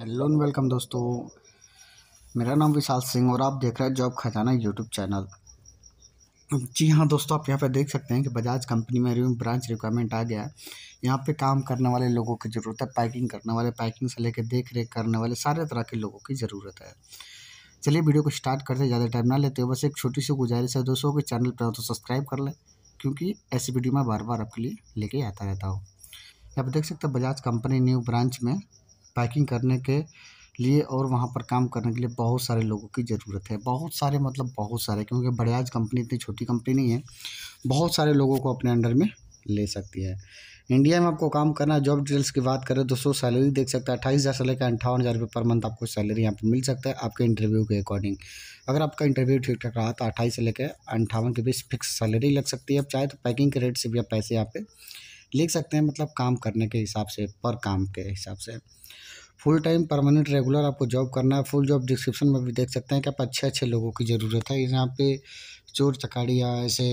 hello and welcome दोस्तों मेरा नाम विशाल सिंह और आप देख रहे हैं जॉब खजाना यूट्यूब चैनल जी हाँ दोस्तों आप यहाँ पे देख सकते हैं कि बजाज कंपनी में रिव्यू ब्रांच रिक्वायरमेंट आ गया है यहाँ पे काम करने वाले लोगों की ज़रूरत है पैकिंग करने वाले पैकिंग से लेकर देख रेख करने वाले सारे तरह के लोगों की ज़रूरत है चलिए वीडियो को स्टार्ट करते हैं ज़्यादा टाइम ना लेते हो बस एक छोटी सी गुजारिश है दोस्तों के चैनल पर तो सब्सक्राइब कर लें क्योंकि ऐसी वीडियो मैं बार बार आपके लिए लेके आता रहता हूँ यहाँ पर देख सकते हैं बजाज कंपनी न्यू ब्रांच में पैकिंग करने के लिए और वहाँ पर काम करने के लिए बहुत सारे लोगों की ज़रूरत है बहुत सारे मतलब बहुत सारे क्योंकि बड़ियाज कंपनी इतनी छोटी कंपनी नहीं है बहुत सारे लोगों को अपने अंडर में ले सकती है इंडिया में आपको काम करना जॉब डिटेल्स की बात करें दोस्तों सैलरी देख सकते हैं अट्ठाईस हज़ार से लेकर अंठावन हज़ार रुपये पर मंथ आपको सैलरी यहाँ पर मिल सकता है आपके इंटरव्यू के अकॉर्डिंग अगर आपका इंटरव्यू ठीक ठाक रहा तो अट्ठाईस से लेकर अंठावन के बीच फिक्स सैलरी लग सकती है आप चाहे तो पैकिंग के रेट से भी आप पैसे यहाँ पर लिख सकते हैं मतलब काम करने के हिसाब से पर काम के हिसाब से फुल टाइम परमानेंट रेगुलर आपको जॉब करना है फुल जॉब डिस्क्रिप्शन में भी देख सकते हैं कि आप अच्छे अच्छे लोगों की ज़रूरत है यहाँ पे चोर चकाड़ी या ऐसे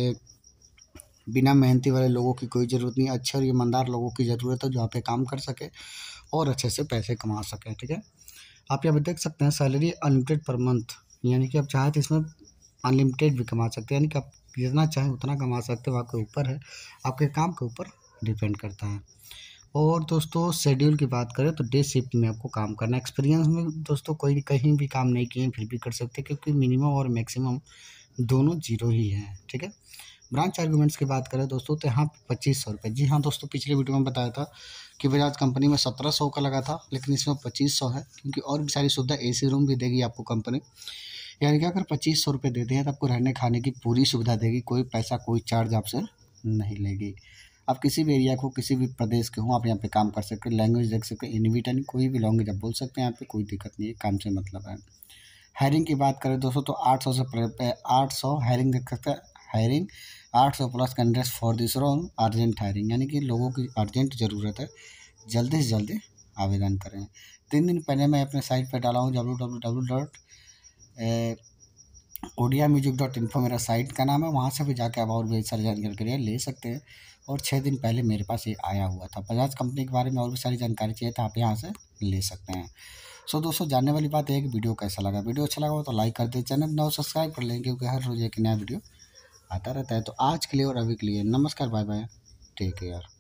बिना मेहनती वाले लोगों की कोई ज़रूरत नहीं अच्छे और ईमानदार लोगों की ज़रूरत है जो यहाँ पे काम कर सके और अच्छे से पैसे कमा सकें ठीक है आप यहाँ पर देख सकते हैं सैलरी अनलिमिटेड पर मंथ यानी कि आप चाहें तो इसमें अनलिमिटेड भी कमा सकते हैं यानी कि आप जितना चाहें उतना कमा सकते हो आपके ऊपर है आपके काम के ऊपर डिपेंड करता है और दोस्तों शेड्यूल की बात करें तो डे शिफ्ट में आपको काम करना एक्सपीरियंस में दोस्तों कोई कहीं भी काम नहीं किए फिर भी कर सकते क्योंकि मिनिमम और मैक्सिमम दोनों जीरो ही हैं ठीक है ब्रांच आर्गूमेंट्स की बात करें दोस्तों तो यहाँ पच्चीस सौ रुपये जी हाँ दोस्तों पिछले वीडियो में बताया था कि बजाज कंपनी में सत्रह सौ का लगा था लेकिन इसमें पच्चीस सौ है क्योंकि और भी सारी सुविधा एसी रूम भी देगी आपको कंपनी यानी कि अगर पच्चीस सौ रुपये देते हैं तो आपको रहने खाने की पूरी सुविधा देगी कोई पैसा कोई चार्ज आपसे नहीं लेगी आप किसी भी एरिया को किसी भी प्रदेश के हों आप यहाँ पे काम कर सकते हैं लैंग्वेज देख सकते हैं एनी कोई भी लैंग्वेज आप बोल सकते हैं यहाँ पे कोई दिक्कत नहीं है काम से मतलब है हायरिंग की बात करें दोस्तों तो सौ से आठ सौ हायरिंग देख सकते हैं हायरिंग सौ plus candidates for this role urgent hiring यानी कि लोगों की अर्जेंट ज़रूरत है जल्दी से जल्दी आवेदन करें तीन दिन पहले मैं अपने साइट पर डाला हूँ W W W dot Odia music dot info मेरा साइट का नाम है वहाँ से भी जाके आप और भी सारी जानकारी ले सकते हैं और छः दिन पहले मेरे पास ये आया हुआ था बजाज कंपनी के बारे में और भी सारी जानकारी चाहिए तो आप यहाँ से ले सकते हैं सो दोस्तों जानने वाली बात है कि वीडियो कैसा लगा वीडियो अच्छा लगा हो तो लाइक कर दे चैनल नौ तो सब्सक्राइब कर लें क्योंकि हर रोज़ एक नया वीडियो आता रहता है तो आज के लिए और अभी के लिए नमस्कार बाय बाय टेक केयर